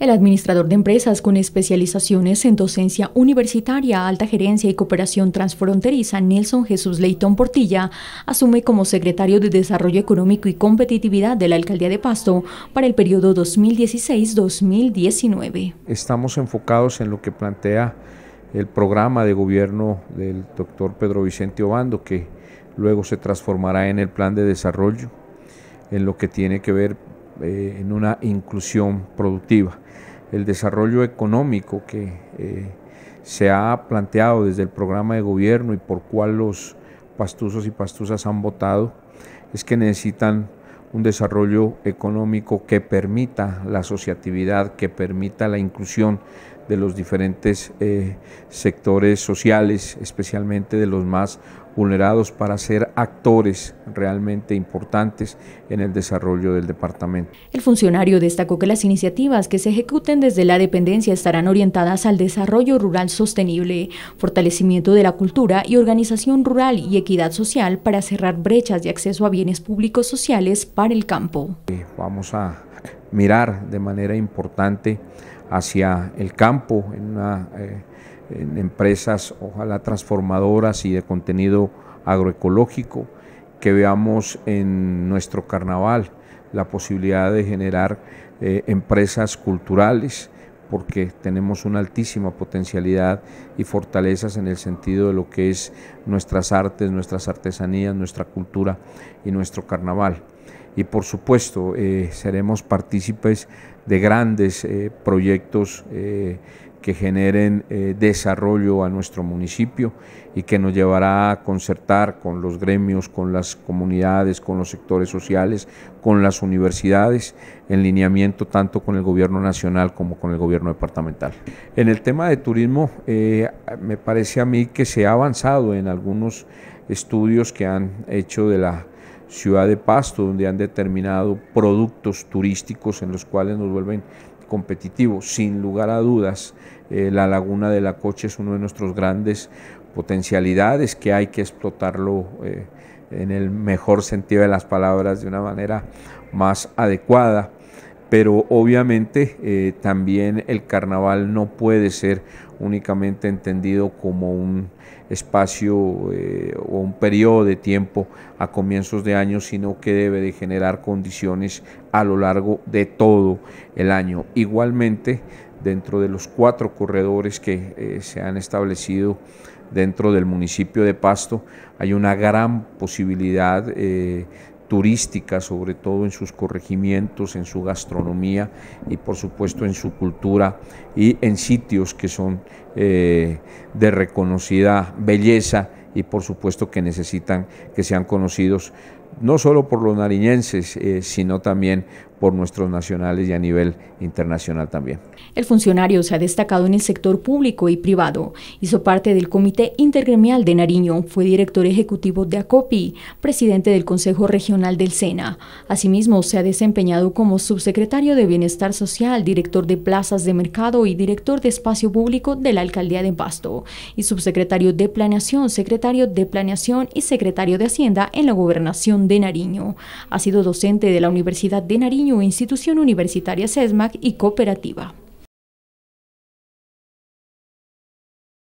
El administrador de empresas con especializaciones en docencia universitaria, alta gerencia y cooperación transfronteriza, Nelson Jesús Leitón Portilla, asume como secretario de Desarrollo Económico y Competitividad de la Alcaldía de Pasto para el periodo 2016-2019. Estamos enfocados en lo que plantea el programa de gobierno del doctor Pedro Vicente Obando, que luego se transformará en el plan de desarrollo, en lo que tiene que ver eh, en una inclusión productiva. El desarrollo económico que eh, se ha planteado desde el programa de gobierno y por cual los pastuzos y pastuzas han votado es que necesitan un desarrollo económico que permita la asociatividad, que permita la inclusión de los diferentes eh, sectores sociales, especialmente de los más vulnerados para ser actores realmente importantes en el desarrollo del departamento. El funcionario destacó que las iniciativas que se ejecuten desde la dependencia estarán orientadas al desarrollo rural sostenible, fortalecimiento de la cultura y organización rural y equidad social para cerrar brechas de acceso a bienes públicos sociales para el campo. Eh, vamos a mirar de manera importante hacia el campo en una eh, en empresas, ojalá transformadoras y de contenido agroecológico, que veamos en nuestro carnaval la posibilidad de generar eh, empresas culturales, porque tenemos una altísima potencialidad y fortalezas en el sentido de lo que es nuestras artes, nuestras artesanías, nuestra cultura y nuestro carnaval. Y por supuesto, eh, seremos partícipes de grandes eh, proyectos que generen eh, desarrollo a nuestro municipio y que nos llevará a concertar con los gremios, con las comunidades, con los sectores sociales, con las universidades, en lineamiento tanto con el gobierno nacional como con el gobierno departamental. En el tema de turismo, eh, me parece a mí que se ha avanzado en algunos estudios que han hecho de la ciudad de Pasto, donde han determinado productos turísticos en los cuales nos vuelven competitivos. Sin lugar a dudas, eh, la laguna de la Coche es uno de nuestros grandes potencialidades que hay que explotarlo eh, en el mejor sentido de las palabras de una manera más adecuada pero obviamente eh, también el carnaval no puede ser únicamente entendido como un espacio eh, o un periodo de tiempo a comienzos de año, sino que debe de generar condiciones a lo largo de todo el año. Igualmente, dentro de los cuatro corredores que eh, se han establecido dentro del municipio de Pasto, hay una gran posibilidad turística, sobre todo en sus corregimientos, en su gastronomía y por supuesto en su cultura y en sitios que son eh, de reconocida belleza y por supuesto que necesitan que sean conocidos no solo por los nariñenses, eh, sino también por nuestros nacionales y a nivel internacional también. El funcionario se ha destacado en el sector público y privado. Hizo parte del Comité Intergremial de Nariño, fue director ejecutivo de ACOPI, presidente del Consejo Regional del SENA. Asimismo, se ha desempeñado como subsecretario de Bienestar Social, director de Plazas de Mercado y director de Espacio Público de la Alcaldía de Pasto, y subsecretario de Planeación, secretario de Planeación y secretario de Hacienda en la Gobernación de Nariño. Ha sido docente de la Universidad de Nariño Institución Universitaria SESMAC y Cooperativa.